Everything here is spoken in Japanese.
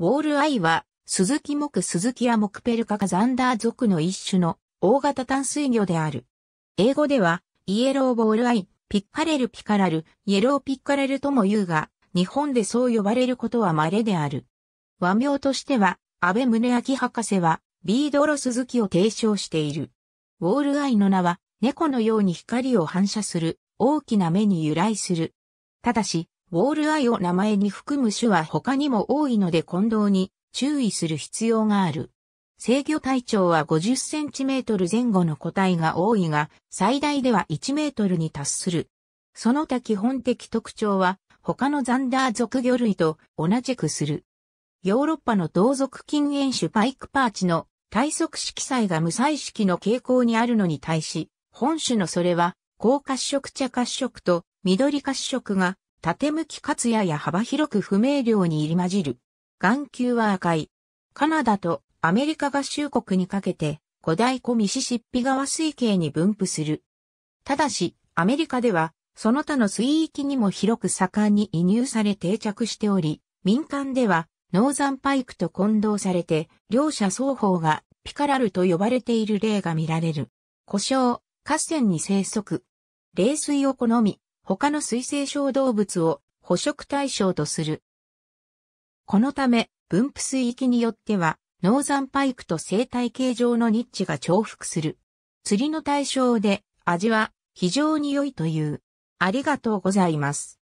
ウォールアイは、スズク、木ズキ、アモ木ペルカカザンダー属の一種の大型淡水魚である。英語では、イエローボールアイ、ピッカレルピカラル、イエローピッカレルとも言うが、日本でそう呼ばれることは稀である。和名としては、安倍宗明博士は、ビードロスズキを提唱している。ウォールアイの名は、猫のように光を反射する、大きな目に由来する。ただし、ウォールアイを名前に含む種は他にも多いので混同に注意する必要がある。制御体長は50センチメートル前後の個体が多いが、最大では1メートルに達する。その他基本的特徴は、他のザンダー属魚類と同じくする。ヨーロッパの同族近縁種パイクパーチの体側色彩が無彩色の傾向にあるのに対し、本種のそれは、高褐色茶褐色と緑褐色が縦向きかつやや幅広く不明瞭に入り混じる。眼球は赤い。カナダとアメリカ合衆国にかけて、五大湖ミシシッピ川水系に分布する。ただし、アメリカでは、その他の水域にも広く盛んに移入され定着しており、民間では、ノーザンパイクと混同されて、両者双方がピカラルと呼ばれている例が見られる。故障、河川に生息。冷水を好み、他の水生小動物を捕食対象とする。このため、分布水域によっては、ノーザンパイクと生態系上のニッチが重複する。釣りの対象で、味は非常に良いという。ありがとうございます。